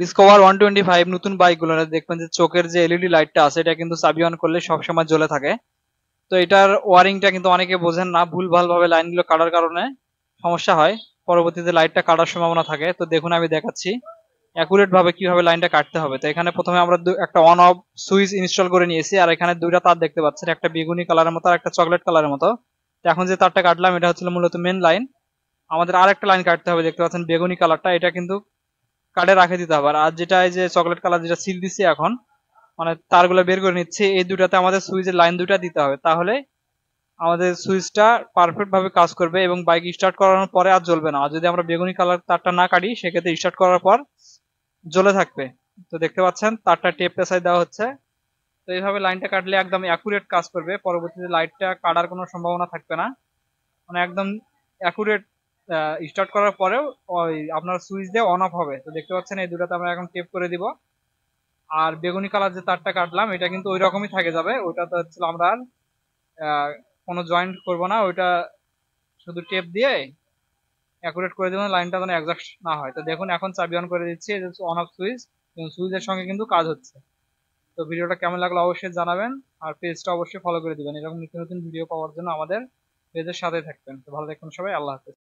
discover one twenty five নতুন বাইকগুলো দেখবেন যে চোখের যে এলইডি লাইটটা e আছে এটা কিন্তু চাবি অন করলে সবসময় জ্বলে থাকে তো এটার ওয়ারিংটা কিন্তু অনেকে বোঝেন না ভুল ভালভাবে লাইনগুলো কাটার কারণে সমস্যা হয় পরবর্তীতে লাইটটা কাটার সম্ভাবনা থাকে তো দেখুন আমি দেখাচ্ছি অ্যাকুরেট ভাবে কিভাবে লাইনটা কাটতে হবে তো এখানে প্রথমে আমরা একটা অন অফ সুইচ ইনস্টল করে নিয়েছি আর এখানে দুইটা তার দেখতে পাচ্ছেন একটা বেগুনি কালারের মতো আর একটা চকলেট কালারের মতো এখন যে তারটা কাটলাম এটা হচ্ছিল মূলত মেন লাইন আমাদের আর একটা লাইন কাটতে হবে দেখতে পাচ্ছেন বেগুনি কালারটা এটা কিন্তু কার্ডে রাখে দিতে হবে আর যেটা এই যে চকলেট কালার যেটা সিল দিছি এখন মানে তারগুলো বের করে নিচ্ছে এই দুটাতে আমাদের সুইচের লাইন দুটা দিতে হবে তাহলে আমাদের সুইচটা পারফেক্ট ভাবে কাজ করবে এবং বাইক স্টার্ট করানোর পরে আর জ্বলবে না আর যদি আমরা বেগুনি কালার তারটা না কাটি সেক্ষেত্রে স্টার্ট করার পর জ্বলে থাকবে তো দেখতে পাচ্ছেন তারটা টেপ পেছায় দেওয়া হচ্ছে তো এইভাবে লাইনটা কাটলে একদম অ্যাকুরেট কাজ করবে পরবর্তীতে লাইটটা কাটার কোনো সম্ভাবনা থাকবে না মানে একদম অ্যাকুরেট স্টার্ট করার পরেও ওই আপনার সুইচ দিয়ে অন অফ হবে তো দেখতে পাচ্ছেন এই দুটাতে আমরা এখন টেপ করে দিব আর বেগুনি কালার যে তারটা কাটলাম এটা কিন্তু ওই রকমই থাকে যাবে ওটা তো হচ্ছিল আমরা আর কোনো জয়েন্ট করবো না ওইটা শুধু টেপ দিয়ে অ্যাকুরেট করে দেবো লাইনটা যেন অ্যাডজাস্ট না হয় তো দেখুন এখন চাবি অন করে দিচ্ছি এই অন অফ সুইচ সুইচের সঙ্গে কিন্তু কাজ হচ্ছে তো ভিডিওটা কেমন লাগলো অবশ্যই জানাবেন আর পেজটা অবশ্যই ফলো করে দিবেন এরকম নিত্য নতুন ভিডিও পাওয়ার জন্য আমাদের পেজের সাথে থাকবেন তো ভালো থাকবেন সবাই আল্লাহ হাফেজ